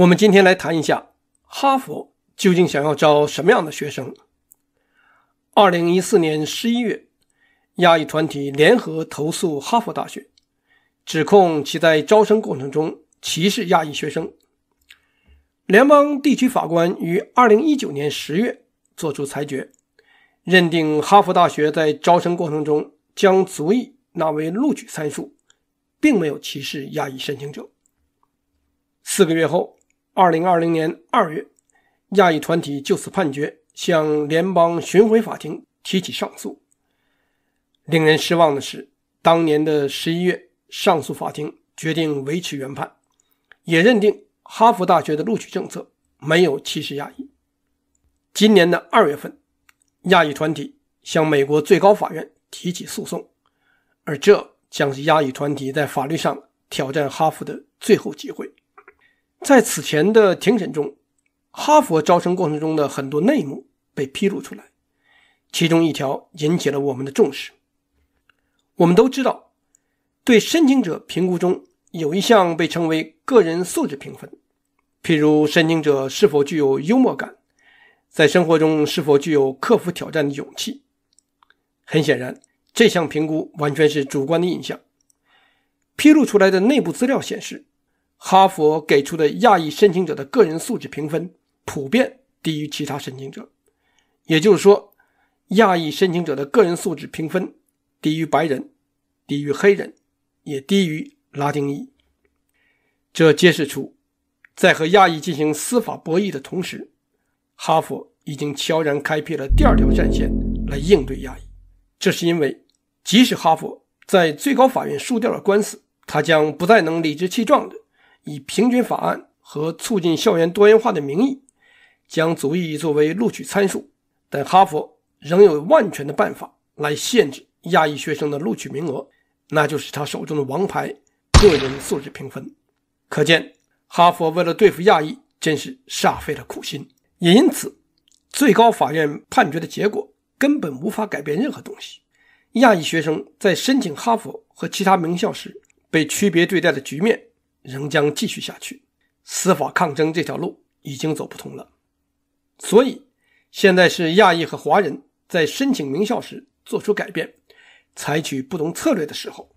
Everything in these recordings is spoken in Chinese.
我们今天来谈一下，哈佛究竟想要招什么样的学生？二零一四年十一月，亚裔团体联合投诉哈佛大学，指控其在招生过程中歧视亚裔学生。联邦地区法官于二零一九年十月作出裁决，认定哈佛大学在招生过程中将族裔纳为录取参数，并没有歧视亚裔申请者。四个月后。二零二零年二月，亚裔团体就此判决向联邦巡回法庭提起上诉。令人失望的是，当年的十一月，上诉法庭决定维持原判，也认定哈佛大学的录取政策没有歧视亚裔。今年的二月份，亚裔团体向美国最高法院提起诉讼，而这将是亚裔团体在法律上挑战哈佛的最后机会。在此前的庭审中，哈佛招生过程中的很多内幕被披露出来，其中一条引起了我们的重视。我们都知道，对申请者评估中有一项被称为“个人素质评分”，譬如申请者是否具有幽默感，在生活中是否具有克服挑战的勇气。很显然，这项评估完全是主观的印象。披露出来的内部资料显示。哈佛给出的亚裔申请者的个人素质评分普遍低于其他申请者，也就是说，亚裔申请者的个人素质评分低于白人，低于黑人，也低于拉丁裔。这揭示出，在和亚裔进行司法博弈的同时，哈佛已经悄然开辟了第二条战线来应对亚裔。这是因为，即使哈佛在最高法院输掉了官司，他将不再能理直气壮的。以平均法案和促进校园多元化的名义，将族裔作为录取参数，但哈佛仍有万全的办法来限制亚裔学生的录取名额，那就是他手中的王牌——个人素质评分。可见，哈佛为了对付亚裔，真是煞费了苦心。也因此，最高法院判决的结果根本无法改变任何东西。亚裔学生在申请哈佛和其他名校时被区别对待的局面。仍将继续下去，司法抗争这条路已经走不通了，所以现在是亚裔和华人在申请名校时做出改变，采取不同策略的时候。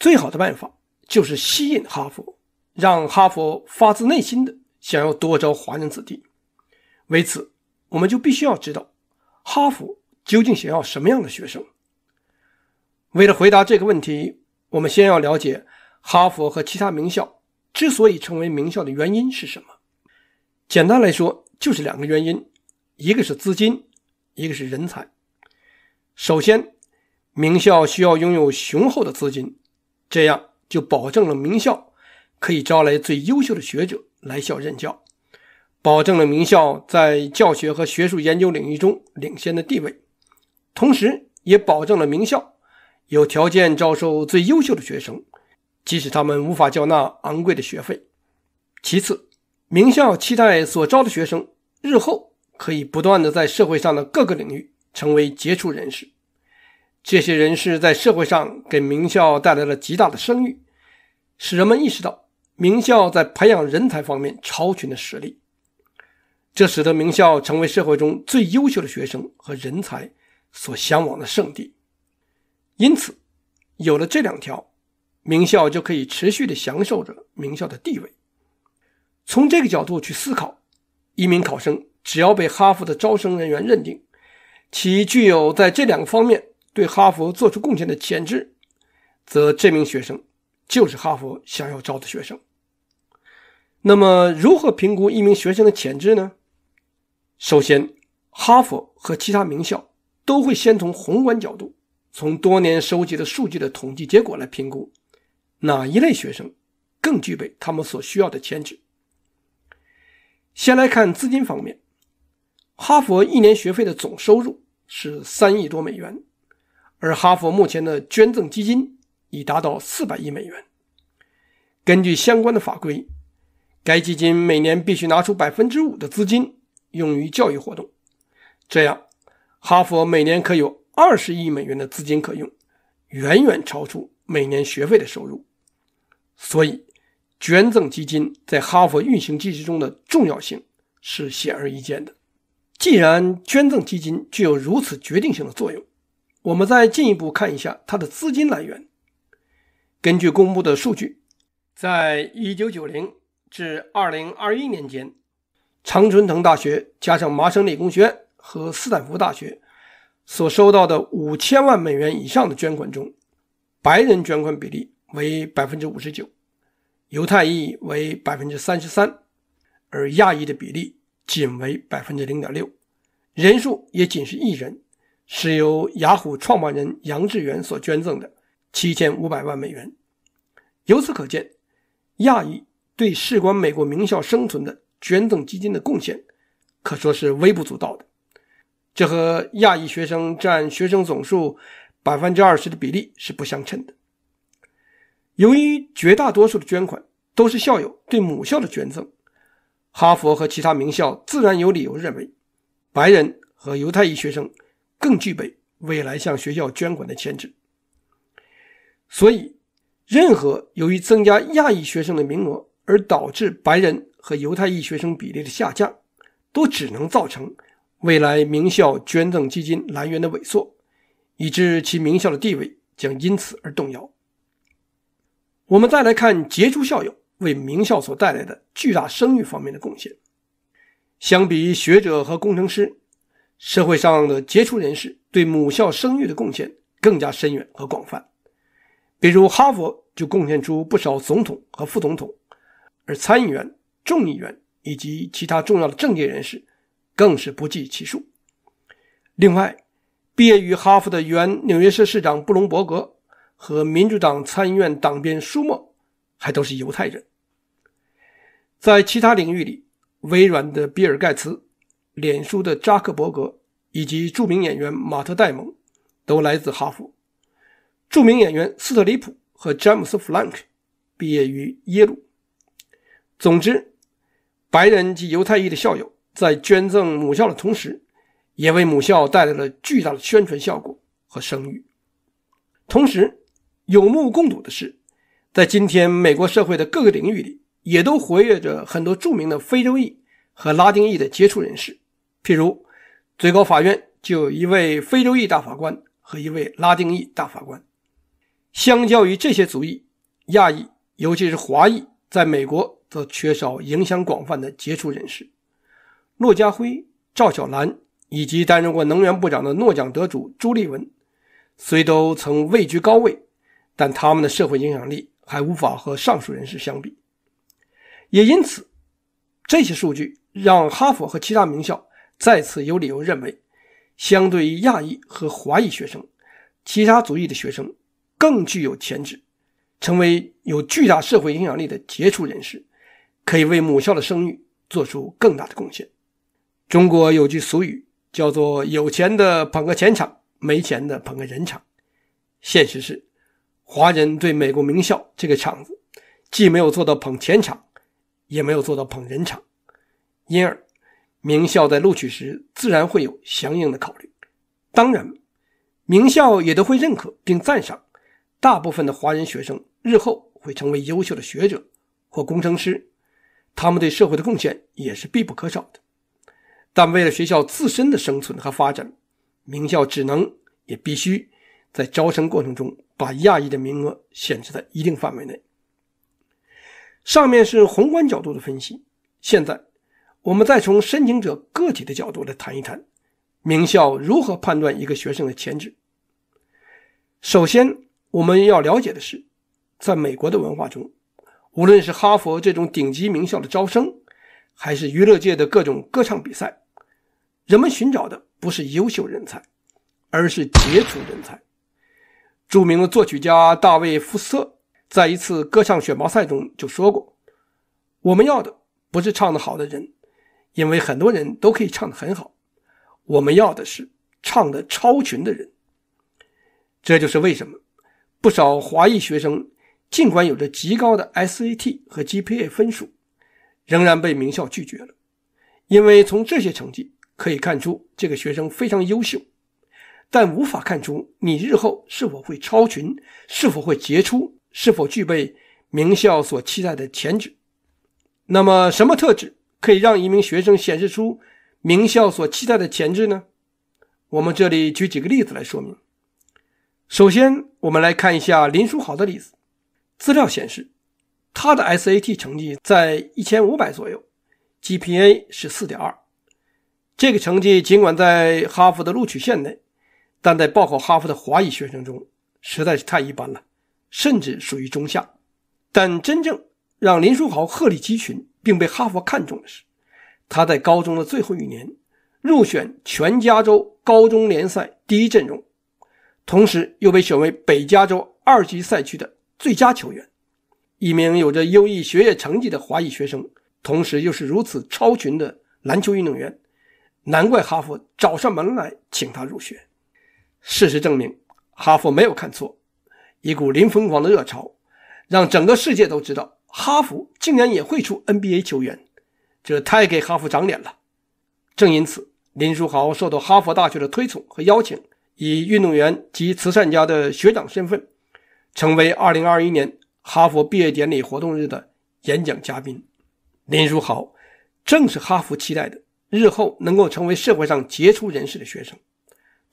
最好的办法就是吸引哈佛，让哈佛发自内心的想要多招华人子弟。为此，我们就必须要知道哈佛究竟想要什么样的学生。为了回答这个问题，我们先要了解。哈佛和其他名校之所以成为名校的原因是什么？简单来说，就是两个原因：一个是资金，一个是人才。首先，名校需要拥有雄厚的资金，这样就保证了名校可以招来最优秀的学者来校任教，保证了名校在教学和学术研究领域中领先的地位，同时也保证了名校有条件招收最优秀的学生。即使他们无法交纳昂贵的学费。其次，名校期待所招的学生日后可以不断的在社会上的各个领域成为杰出人士。这些人士在社会上给名校带来了极大的声誉，使人们意识到名校在培养人才方面超群的实力。这使得名校成为社会中最优秀的学生和人才所向往的圣地。因此，有了这两条。名校就可以持续地享受着名校的地位。从这个角度去思考，一名考生只要被哈佛的招生人员认定其具有在这两个方面对哈佛做出贡献的潜质，则这名学生就是哈佛想要招的学生。那么，如何评估一名学生的潜质呢？首先，哈佛和其他名校都会先从宏观角度，从多年收集的数据的统计结果来评估。哪一类学生更具备他们所需要的潜质？先来看资金方面，哈佛一年学费的总收入是三亿多美元，而哈佛目前的捐赠基金已达到四百亿美元。根据相关的法规，该基金每年必须拿出百分之五的资金用于教育活动，这样哈佛每年可有二十亿美元的资金可用，远远超出每年学费的收入。所以，捐赠基金在哈佛运行机制中的重要性是显而易见的。既然捐赠基金具有如此决定性的作用，我们再进一步看一下它的资金来源。根据公布的数据，在1990至2021年间，常春藤大学加上麻省理工学院和斯坦福大学所收到的5000万美元以上的捐款中，白人捐款比例。为百分之五十九，犹太裔为百分之三十三，而亚裔的比例仅为百分之零点六，人数也仅是一人，是由雅虎创办人杨致远所捐赠的七千五百万美元。由此可见，亚裔对事关美国名校生存的捐赠基金的贡献，可说是微不足道的。这和亚裔学生占学生总数百分之二十的比例是不相称的。由于绝大多数的捐款都是校友对母校的捐赠，哈佛和其他名校自然有理由认为，白人和犹太裔学生更具备未来向学校捐款的潜质。所以，任何由于增加亚裔学生的名额而导致白人和犹太裔学生比例的下降，都只能造成未来名校捐赠基金来源的萎缩，以致其名校的地位将因此而动摇。我们再来看杰出校友为名校所带来的巨大声誉方面的贡献。相比学者和工程师，社会上的杰出人士对母校声誉的贡献更加深远和广泛。比如哈佛就贡献出不少总统和副总统，而参议员、众议员以及其他重要的政界人士更是不计其数。另外，毕业于哈佛的原纽约市市长布隆伯格。和民主党参议院党鞭舒默，还都是犹太人。在其他领域里，微软的比尔盖茨、脸书的扎克伯格以及著名演员马特戴蒙都来自哈佛；著名演员斯特里普和詹姆斯弗兰克毕业于耶鲁。总之，白人及犹太裔的校友在捐赠母校的同时，也为母校带来了巨大的宣传效果和声誉，同时。有目共睹的是，在今天美国社会的各个领域里，也都活跃着很多著名的非洲裔和拉丁裔的杰出人士。譬如，最高法院就有一位非洲裔大法官和一位拉丁裔大法官。相较于这些族裔，亚裔，尤其是华裔，在美国则缺少影响广泛的杰出人士。骆家辉、赵小兰以及担任过能源部长的诺奖得主朱立文，虽都曾位居高位。但他们的社会影响力还无法和上述人士相比，也因此，这些数据让哈佛和其他名校再次有理由认为，相对于亚裔和华裔学生，其他族裔的学生更具有潜质，成为有巨大社会影响力的杰出人士，可以为母校的声誉做出更大的贡献。中国有句俗语叫做“有钱的捧个钱场，没钱的捧个人场”，现实是。华人对美国名校这个场子，既没有做到捧钱场，也没有做到捧人场，因而，名校在录取时自然会有相应的考虑。当然，名校也都会认可并赞赏大部分的华人学生日后会成为优秀的学者或工程师，他们对社会的贡献也是必不可少的。但为了学校自身的生存和发展，名校只能也必须在招生过程中。把亚裔的名额限制在一定范围内。上面是宏观角度的分析，现在我们再从申请者个体的角度来谈一谈，名校如何判断一个学生的潜质。首先，我们要了解的是，在美国的文化中，无论是哈佛这种顶级名校的招生，还是娱乐界的各种歌唱比赛，人们寻找的不是优秀人才，而是杰出人才。著名的作曲家大卫·福瑟在一次歌唱选拔赛中就说过：“我们要的不是唱的好的人，因为很多人都可以唱得很好。我们要的是唱的超群的人。”这就是为什么不少华裔学生尽管有着极高的 SAT 和 GPA 分数，仍然被名校拒绝了。因为从这些成绩可以看出，这个学生非常优秀。但无法看出你日后是否会超群，是否会杰出，是否具备名校所期待的潜质。那么，什么特质可以让一名学生显示出名校所期待的潜质呢？我们这里举几个例子来说明。首先，我们来看一下林书豪的例子。资料显示，他的 SAT 成绩在1500左右，GPA 是4.2。这个成绩尽管在哈佛的录取线内。但在报考哈佛的华裔学生中，实在是太一般了，甚至属于中下。但真正让林书豪鹤立鸡群并被哈佛看中的是，他在高中的最后一年入选全加州高中联赛第一阵容，同时又被选为北加州二级赛区的最佳球员。一名有着优异学业成绩的华裔学生，同时又是如此超群的篮球运动员，难怪哈佛找上门来请他入学。事实证明，哈佛没有看错。一股林疯狂的热潮，让整个世界都知道，哈佛竟然也会出 NBA 球员，这太给哈佛长脸了。正因此，林书豪受到哈佛大学的推崇和邀请，以运动员及慈善家的学长身份，成为2021年哈佛毕业典礼活动日的演讲嘉宾。林书豪正是哈佛期待的日后能够成为社会上杰出人士的学生。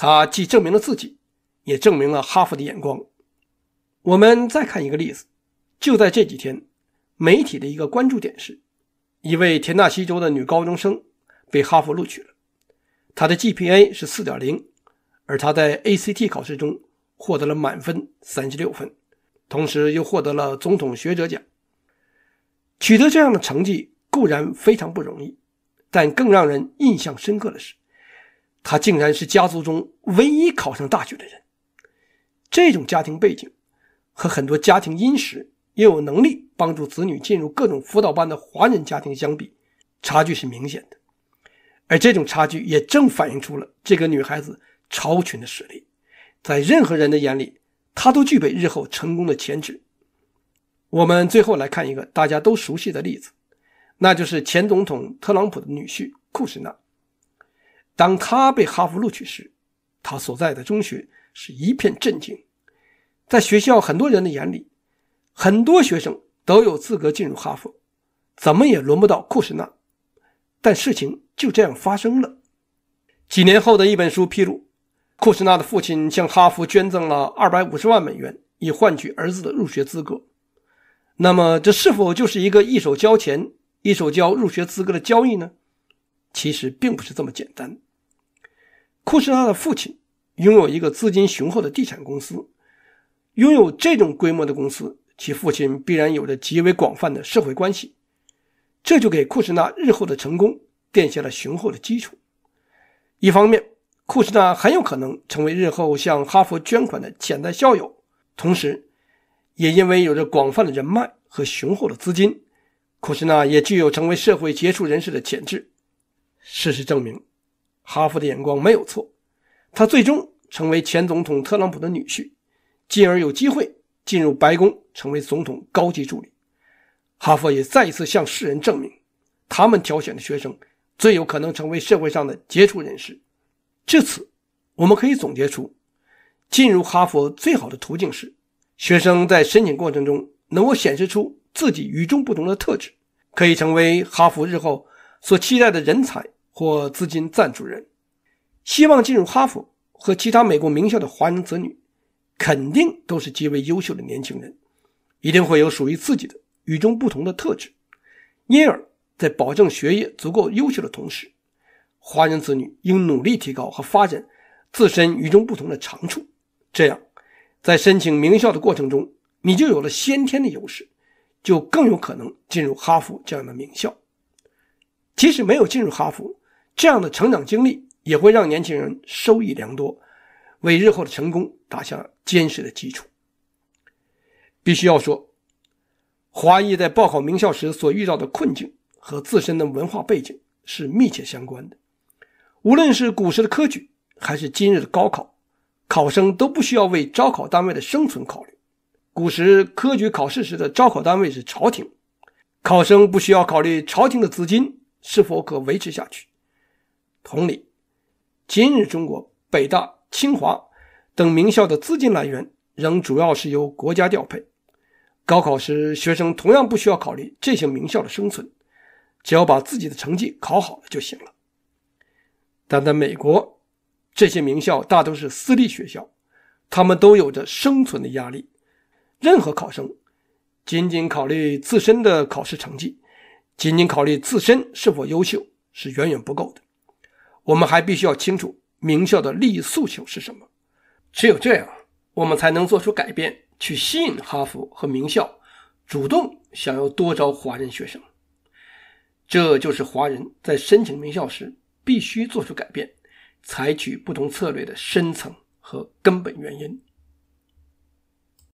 他既证明了自己，也证明了哈佛的眼光。我们再看一个例子，就在这几天，媒体的一个关注点是，一位田纳西州的女高中生被哈佛录取了。她的 GPA 是四点零，而她在 ACT 考试中获得了满分三十六分，同时又获得了总统学者奖。取得这样的成绩固然非常不容易，但更让人印象深刻的是。她竟然是家族中唯一考上大学的人。这种家庭背景和很多家庭殷实又有能力帮助子女进入各种辅导班的华人家庭相比，差距是明显的。而这种差距也正反映出了这个女孩子超群的实力。在任何人的眼里，她都具备日后成功的潜质。我们最后来看一个大家都熟悉的例子，那就是前总统特朗普的女婿库什纳。当他被哈佛录取时，他所在的中学是一片震惊。在学校很多人的眼里，很多学生都有资格进入哈佛，怎么也轮不到库什纳。但事情就这样发生了。几年后的一本书披露，库什纳的父亲向哈佛捐赠了二百五十万美元，以换取儿子的入学资格。那么，这是否就是一个一手交钱、一手交入学资格的交易呢？其实并不是这么简单。库什纳的父亲拥有一个资金雄厚的地产公司，拥有这种规模的公司，其父亲必然有着极为广泛的社会关系，这就给库什纳日后的成功奠定了雄厚的基础。一方面，库什纳很有可能成为日后向哈佛捐款的潜在校友，同时，也因为有着广泛的人脉和雄厚的资金，库什纳也具有成为社会杰出人士的潜质。事实证明。哈佛的眼光没有错，他最终成为前总统特朗普的女婿，进而有机会进入白宫，成为总统高级助理。哈佛也再一次向世人证明，他们挑选的学生最有可能成为社会上的杰出人士。至此，我们可以总结出，进入哈佛最好的途径是，学生在申请过程中能够显示出自己与众不同的特质，可以成为哈佛日后所期待的人才。或资金赞助人，希望进入哈佛和其他美国名校的华人子女，肯定都是极为优秀的年轻人，一定会有属于自己的与众不同的特质。因而，在保证学业足够优秀的同时，华人子女应努力提高和发展自身与众不同的长处。这样，在申请名校的过程中，你就有了先天的优势，就更有可能进入哈佛这样的名校。即使没有进入哈佛，这样的成长经历也会让年轻人收益良多，为日后的成功打下坚实的基础。必须要说，华裔在报考名校时所遇到的困境和自身的文化背景是密切相关的。无论是古时的科举，还是今日的高考，考生都不需要为招考单位的生存考虑。古时科举考试时的招考单位是朝廷，考生不需要考虑朝廷的资金是否可维持下去。同理，今日中国北大、清华等名校的资金来源仍主要是由国家调配。高考时，学生同样不需要考虑这些名校的生存，只要把自己的成绩考好了就行了。但在美国，这些名校大都是私立学校，他们都有着生存的压力。任何考生，仅仅考虑自身的考试成绩，仅仅考虑自身是否优秀是远远不够的。我们还必须要清楚名校的利益诉求是什么，只有这样，我们才能做出改变，去吸引哈佛和名校主动想要多招华人学生。这就是华人在申请名校时必须做出改变，采取不同策略的深层和根本原因。